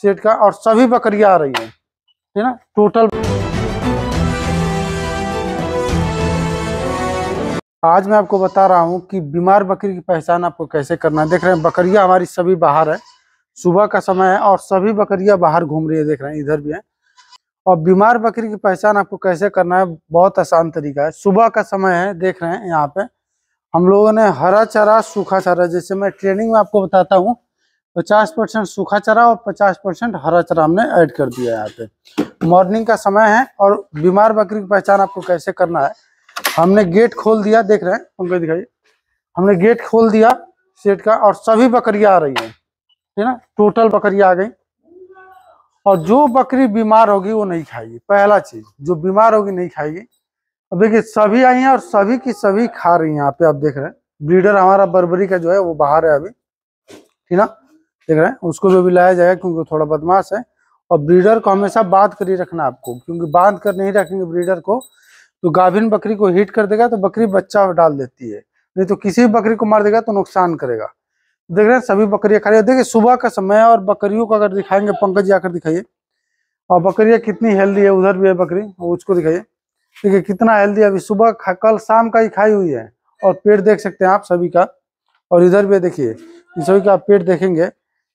set का और सभी बकरियां आ रही हैं है ना टोटल आज मैं आपको बता रहा हूँ कि बीमार बकरी की पहचान आपको कैसे करना है देख रहे हैं बकरियां हमारी सभी बाहर है सुबह का समय है और सभी बकरियां बाहर घूम रही है देख रहे हैं इधर भी है और बीमार बकरी की पहचान आपको कैसे करना है बहुत आसान तरीका है सुबह का समय है देख रहे हैं यहाँ पे हम लोगों ने हरा चारा सूखा चारा जैसे मैं ट्रेनिंग में आपको बताता हूँ पचास परसेंट सूखा चरा और पचास परसेंट हरा चरा हमने ऐड कर दिया यहाँ पे मॉर्निंग का समय है और बीमार बकरी की पहचान आपको कैसे करना है हमने गेट खोल दिया देख रहे हैं उनको दिखाई हमने गेट खोल दिया सेट का और सभी बकरियां आ रही हैं है ना टोटल बकरियां आ गई और जो बकरी बीमार होगी वो नहीं खाएगी पहला चीज जो बीमार होगी नहीं खाएगी अब देखिए सभी आई हैं और सभी की सभी खा रही हैं यहाँ पे आप देख रहे हैं ब्रीडर हमारा बर्बरी का जो है वो बाहर है अभी ठीक ना देख रहे हैं उसको भी लाया जाएगा क्योंकि थोड़ा बदमाश है और ब्रीडर को हमेशा बांध कर ही रखना आपको क्योंकि बांध कर नहीं रखेंगे ब्रीडर को तो गाभिन बकरी को हीट कर देगा तो बकरी बच्चा डाल देती है नहीं तो किसी भी बकरी को मार देगा तो नुकसान करेगा देख रहे हैं सभी बकरियां खड़ी देखिए सुबह का समय और बकरियों को अगर दिखाएंगे पंकज जी आकर दिखाइए और बकरियां कितनी हेल्दी है उधर भी है बकरी उसको दिखाइए देखिए कितना हेल्दी अभी सुबह कल शाम का ही खाई हुई है और पेट देख सकते हैं आप सभी का और इधर भी देखिए सभी का पेट देखेंगे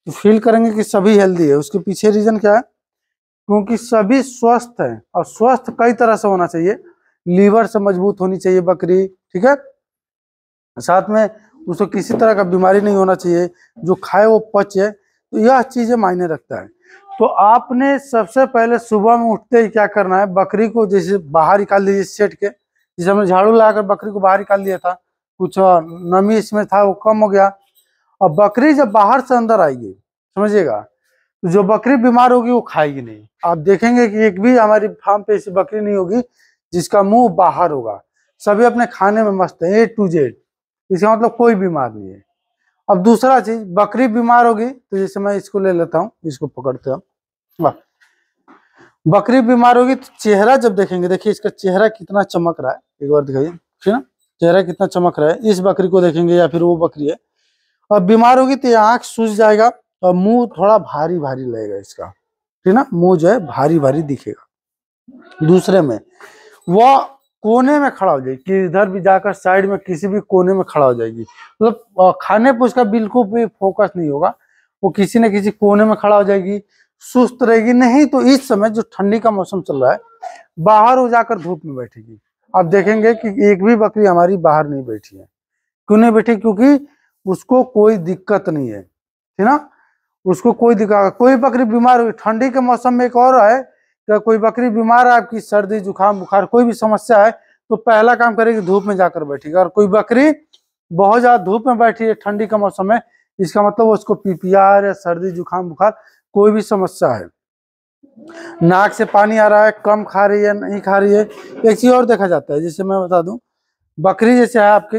तो फील करेंगे कि सभी हेल्दी है उसके पीछे रीजन क्या है क्योंकि सभी स्वस्थ हैं और स्वस्थ कई तरह से होना चाहिए लीवर से मजबूत होनी चाहिए बकरी ठीक है साथ में उसको किसी तरह का बीमारी नहीं होना चाहिए जो खाए वो पचे तो यह चीज़ें मायने रखता है तो आपने सबसे पहले सुबह में उठते ही क्या करना है बकरी को जैसे बाहर निकाल दीजिए सेट के जैसे हमने झाड़ू लगाकर बकरी को बाहर निकाल दिया था कुछ नमी इसमें था वो कम हो गया और बकरी जब बाहर से अंदर आएगी समझिएगा तो जो बकरी बीमार होगी वो खाएगी नहीं आप देखेंगे कि एक भी हमारी फार्म पे ऐसी बकरी नहीं होगी जिसका मुंह बाहर होगा सभी अपने खाने में मस्त है ए टू जेड इसका मतलब कोई बीमार नहीं है अब दूसरा चीज बकरी बीमार होगी तो जैसे मैं इसको ले लेता हूँ इसको पकड़ते हम बकरी बीमार होगी तो चेहरा जब देखेंगे देखिए इसका चेहरा कितना चमक रहा है एक बार दिखाइए ठीक है ना चेहरा कितना चमक रहा है इस बकरी को देखेंगे या फिर वो बकरी है और बीमार होगी तो आंख सूझ जाएगा और मुंह थोड़ा भारी भारी लगेगा इसका ठीक ना मुंह जो है भारी भारी दिखेगा दूसरे में वह कोने में खड़ा हो जाएगी कि इधर भी जाकर साइड में किसी भी कोने में खड़ा हो जाएगी मतलब खाने पर उसका बिल्कुल भी फोकस नहीं होगा वो किसी न किसी कोने में खड़ा हो जाएगी सुस्त रहेगी नहीं तो इस समय जो ठंडी का मौसम चल रहा है बाहर हो जाकर धूप में बैठेगी आप देखेंगे कि एक भी बकरी हमारी बाहर नहीं बैठी है क्यों नहीं बैठी क्योंकि उसको कोई दिक्कत नहीं है ठीक ना उसको कोई दिक्कत कोई बकरी बीमार हुई ठंडी के मौसम में एक और है कि कोई बकरी बीमार है आपकी सर्दी जुकाम बुखार कोई भी समस्या है तो पहला काम करेगी धूप में जाकर बैठेगी और कोई बकरी बहुत ज्यादा धूप में बैठी है ठंडी के मौसम में इसका मतलब उसको पीपीआर या सर्दी जुकाम बुखार कोई भी समस्या है नाक से पानी आ रहा है कम खा रही है नहीं खा रही है एक चीज और देखा जाता है जैसे मैं बता दूं बकरी जैसे है आपके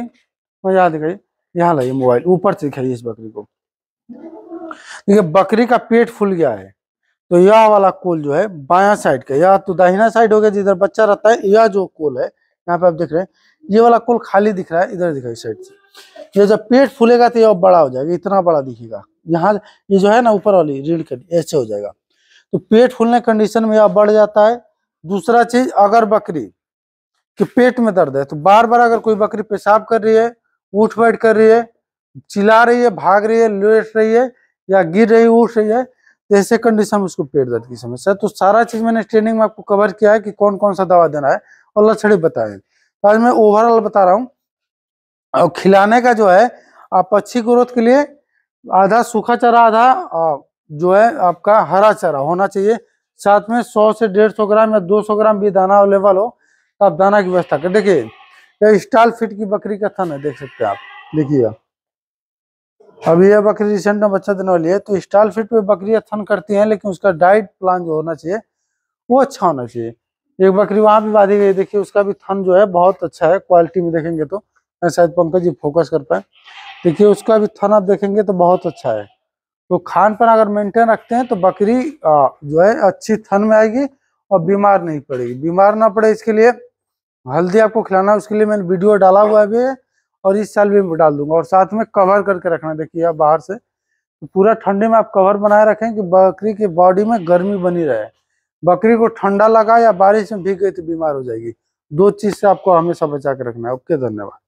मैं याद दिखाई यहाँ लाइए मोबाइल ऊपर से दिखाइए इस बकरी को देखिए बकरी का पेट फूल गया है तो यह वाला कोल जो है बाया साइड का या तो दाहिना साइड हो गया जिधर बच्चा रहता है यह जो कोल है यहाँ पे आप देख रहे हैं ये वाला कोल खाली दिख रहा है इधर दिखाई साइड से ये जब पेट फूलेगा तो यह बड़ा हो जाएगा इतना बड़ा दिखेगा यहाँ ये जो है ना ऊपर वाली रीढ़ के ऐसे हो जाएगा तो पेट फूलने कंडीशन में यह बढ़ जाता है दूसरा चीज अगर बकरी के पेट में दर्द है तो बार बार अगर कोई बकरी पेशाब कर रही है उठ बैठ कर रही है चिल्ला रही है भाग रही है लेट रही है या गिर रही है उठ रही है तो ऐसे कंडीशन में उसको पेट दर्द की समस्या तो सारा चीज मैंने ट्रेनिंग में आपको कवर किया है कि कौन कौन सा दवा देना है और लक्षण बताए तो आज मैं ओवरऑल बता रहा हूँ और खिलाने का जो है आप अच्छी ग्रोथ के लिए आधा सूखा चारा आधा जो है आपका हरा चारा होना चाहिए साथ में 100 से 150 ग्राम या 200 ग्राम भी दाना अवेलेबल हो तो आप दाना की व्यवस्था कर देखिए ये स्टाल फिट की बकरी का थन है देख सकते हैं आप देखिए अब यह बकरी रिसेंट में बच्चा देने वाली है तो स्टाल फिट पे बकरियां थन करती हैं लेकिन उसका डाइट प्लान जो होना चाहिए वो अच्छा होना चाहिए एक बकरी वहां भी बाधी गई देखिए उसका भी थन जो है बहुत अच्छा है क्वालिटी में देखेंगे तो शायद पंकज जी फोकस कर पाए देखिए उसका भी थन आप देखेंगे तो बहुत अच्छा है तो खान पान अगर मेंटेन रखते हैं तो बकरी जो है अच्छी थन में आएगी और बीमार नहीं पड़ेगी बीमार ना पड़े इसके लिए हल्दी आपको खिलाना उसके लिए मैंने वीडियो डाला हुआ भी है और इस साल भी डाल दूंगा और साथ में कवर करके रखना देखिए आप बाहर से तो पूरा ठंडे में आप कवर बनाए रखें कि बकरी के बॉडी में गर्मी बनी रहे बकरी को ठंडा लगा या बारिश में भीग गई तो बीमार हो जाएगी दो चीज़ से आपको हमेशा बचा के रखना है ओके धन्यवाद